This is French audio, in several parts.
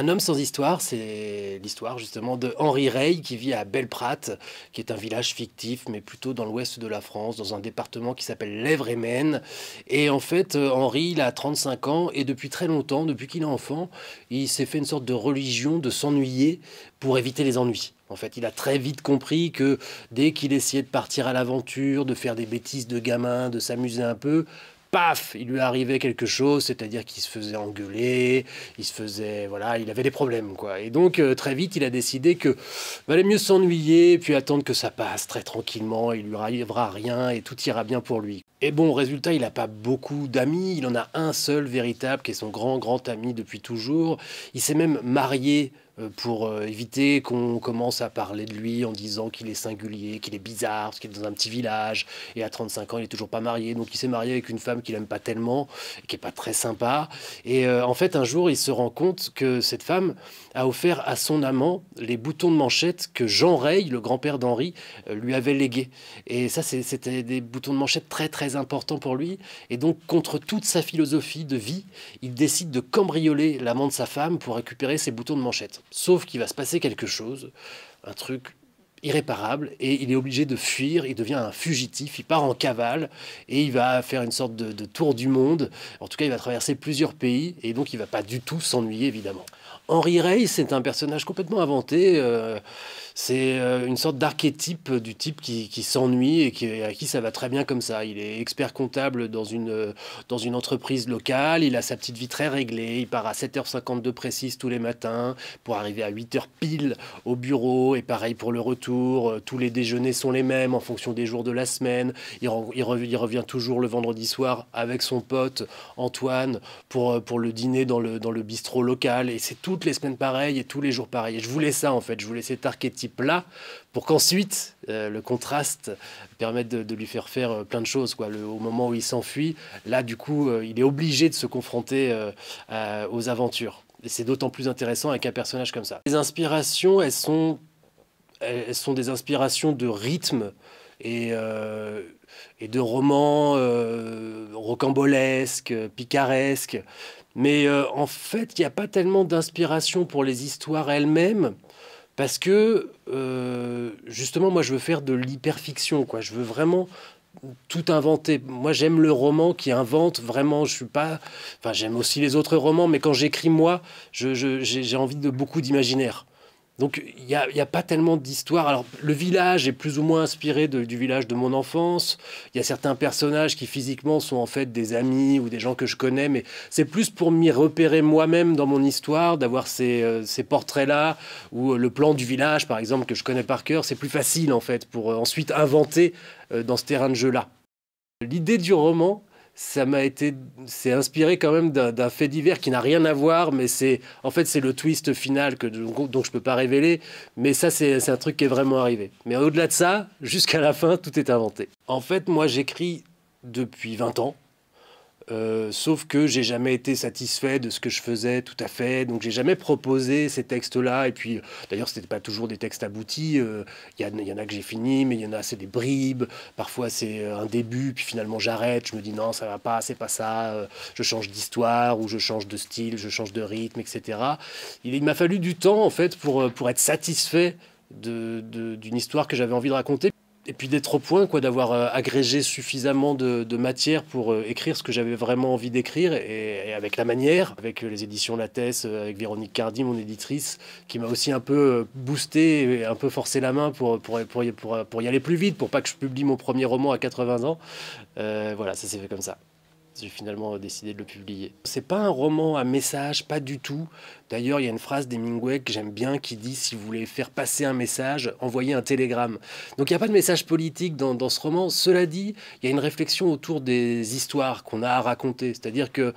Un homme sans histoire, c'est l'histoire justement de Henri Rey qui vit à Belprat, qui est un village fictif, mais plutôt dans l'ouest de la France, dans un département qui s'appelle l'Èvre-et-Maine. Et en fait, euh, Henri, il a 35 ans et depuis très longtemps, depuis qu'il est enfant, il s'est fait une sorte de religion de s'ennuyer pour éviter les ennuis. En fait, il a très vite compris que dès qu'il essayait de partir à l'aventure, de faire des bêtises de gamin, de s'amuser un peu, paf, il lui arrivait quelque chose, c'est-à-dire qu'il se faisait engueuler, il se faisait, voilà, il avait des problèmes, quoi. Et donc euh, très vite, il a décidé que valait mieux s'ennuyer, puis attendre que ça passe très tranquillement, il lui arrivera rien et tout ira bien pour lui. Et bon, résultat, il n'a pas beaucoup d'amis, il en a un seul véritable, qui est son grand grand ami depuis toujours. Il s'est même marié euh, pour euh, éviter qu'on commence à parler de lui en disant qu'il est singulier, qu'il est bizarre, qu'il est dans un petit village, et à 35 ans, il est toujours pas marié, donc il s'est marié avec une femme qu'il aime pas tellement, qui est pas très sympa. Et euh, en fait, un jour, il se rend compte que cette femme a offert à son amant les boutons de manchette que Jean Rey, le grand-père d'Henri, lui avait légués. Et ça, c'était des boutons de manchette très très importants pour lui. Et donc, contre toute sa philosophie de vie, il décide de cambrioler l'amant de sa femme pour récupérer ses boutons de manchette. Sauf qu'il va se passer quelque chose, un truc irréparable, et il est obligé de fuir, il devient un fugitif, il part en cavale, et il va faire une sorte de, tour du monde, en tout cas il va traverser plusieurs pays, et donc il va pas du tout s'ennuyer évidemment. Henri Rey, c'est un personnage complètement inventé. Euh, c'est euh, une sorte d'archétype du type qui, s'ennuie et qui, à qui ça va très bien comme ça. Il est expert comptable dans une, euh, dans une entreprise locale, il a sa petite vie très réglée, il part à 7h52 précise tous les matins pour arriver à 8h pile au bureau et pareil pour le retour. Euh, tous les déjeuners sont les mêmes en fonction des jours de la semaine. Il, revient toujours le vendredi soir avec son pote Antoine pour, pour le dîner dans le, dans le bistrot local. Et c'est toutes les semaines pareil et tous les jours pareil Et je voulais ça en fait, je voulais cet archétype plat pour qu'ensuite euh, le contraste permette de, lui faire faire euh, plein de choses. Quoi. Le, au moment où il s'enfuit, là, du coup, euh, il est obligé de se confronter aux aventures. Et c'est d'autant plus intéressant avec un personnage comme ça. Les inspirations, elles sont, elles sont des inspirations de rythme et, et de romans rocambolesque rocambolesques, picaresques. Mais en fait, il n'y a pas tellement d'inspiration pour les histoires elles-mêmes. Parce que, euh, justement, moi, je veux faire de l'hyperfiction, quoi. Je veux vraiment tout inventer. Moi, j'aime le roman qui invente vraiment. Je suis pas. Enfin, j'aime aussi les autres romans, mais quand j'écris moi, j'ai envie de beaucoup d'imaginaire. Donc il n'y a, pas tellement d'histoire. Alors le village est plus ou moins inspiré du village de mon enfance. Il y a certains personnages qui physiquement sont en fait des amis ou des gens que je connais, mais c'est plus pour m'y repérer moi-même dans mon histoire, d'avoir ces, euh, portraits-là ou euh, le plan du village par exemple que je connais par cœur. C'est plus facile en fait pour euh, ensuite inventer dans ce terrain de jeu-là. L'idée du roman, ça m'a été, c'est inspiré quand même d'un fait divers qui n'a rien à voir, mais c'est, en fait, c'est le twist final que je je peux pas révéler, mais ça c'est un truc qui est vraiment arrivé. Mais au-delà de ça, jusqu'à la fin, tout est inventé. En fait, moi j'écris depuis 20 ans. Euh, sauf que j'ai jamais été satisfait de ce que je faisais tout à fait, donc j'ai jamais proposé ces textes-là. Et puis, d'ailleurs, c'était pas toujours des textes aboutis. Euh, il y, en a que j'ai fini, mais il y en a c'est des bribes. Parfois c'est euh, un début, puis finalement j'arrête. Je me dis non, ça va pas, c'est pas ça. je change d'histoire ou je change de style, je change de rythme, etc. Il, m'a fallu du temps en fait pour pour être satisfait d'une histoire que j'avais envie de raconter et puis d'être au point, quoi, d'avoir euh, agrégé suffisamment de, matière pour euh, écrire ce que j'avais vraiment envie d'écrire et, avec la manière, avec euh, les éditions Lattès, avec Véronique Cardi, mon éditrice, qui m'a aussi un peu boosté un peu forcé la main pour, pour, y aller plus vite, pour pas que je publie mon premier roman à 80 ans. voilà, ça s'est fait comme ça. J'ai finalement décidé de le publier. C'est pas un roman à message, pas du tout. D'ailleurs, il y a une phrase d'Hemingway que j'aime bien qui dit si vous voulez faire passer un message, envoyez un télégramme. Donc il n'y a pas de message politique dans, dans ce roman. Cela dit, il y a une réflexion autour des histoires qu'on a à raconter. C'est-à-dire que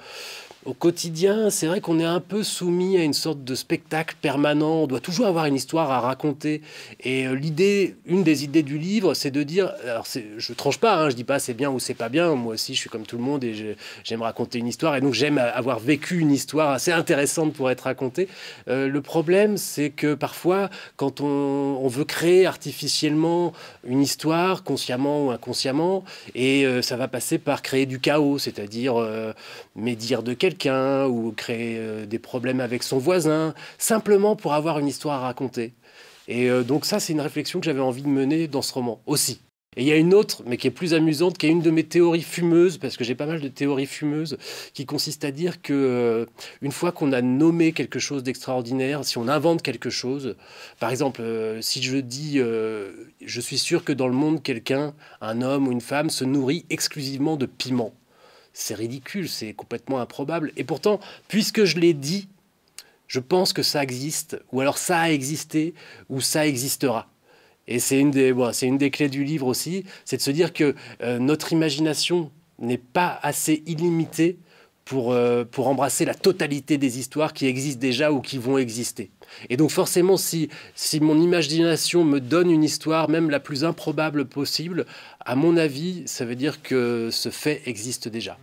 au quotidien, c'est vrai qu'on est un peu soumis à une sorte de spectacle permanent. On doit toujours avoir une histoire à raconter. Et euh, l'idée, une des idées du livre, c'est de dire, alors je tranche pas, hein, je dis pas c'est bien ou c'est pas bien. Moi aussi, je suis comme tout le monde et j'aime raconter une histoire. Et donc j'aime avoir vécu une histoire assez intéressante pour être racontée. Euh, le problème, c'est que parfois, quand on, veut créer artificiellement une histoire, consciemment ou inconsciemment, et euh, ça va passer par créer du chaos, c'est-à-dire euh, médire de quel quelqu'un ou créer euh, des problèmes avec son voisin, simplement pour avoir une histoire à raconter. Et euh, donc ça, c'est une réflexion que j'avais envie de mener dans ce roman aussi. Et il y a une autre, mais qui est plus amusante, qui est une de mes théories fumeuses, parce que j'ai pas mal de théories fumeuses, qui consiste à dire que euh, une fois qu'on a nommé quelque chose d'extraordinaire, si on invente quelque chose, par exemple, si je dis, je suis sûr que dans le monde, quelqu'un, un homme ou une femme, se nourrit exclusivement de piment c'est ridicule, c'est complètement improbable. Et pourtant, puisque je l'ai dit, je pense que ça existe, ou alors ça a existé, ou ça existera. Et c'est une, des, une des clés du livre aussi, c'est de se dire que euh, notre imagination n'est pas assez illimitée euh, pour, embrasser la totalité des histoires qui existent déjà ou qui vont exister. Et donc forcément, si mon imagination me donne une histoire, même la plus improbable possible, à mon avis, ça veut dire que ce fait existe déjà.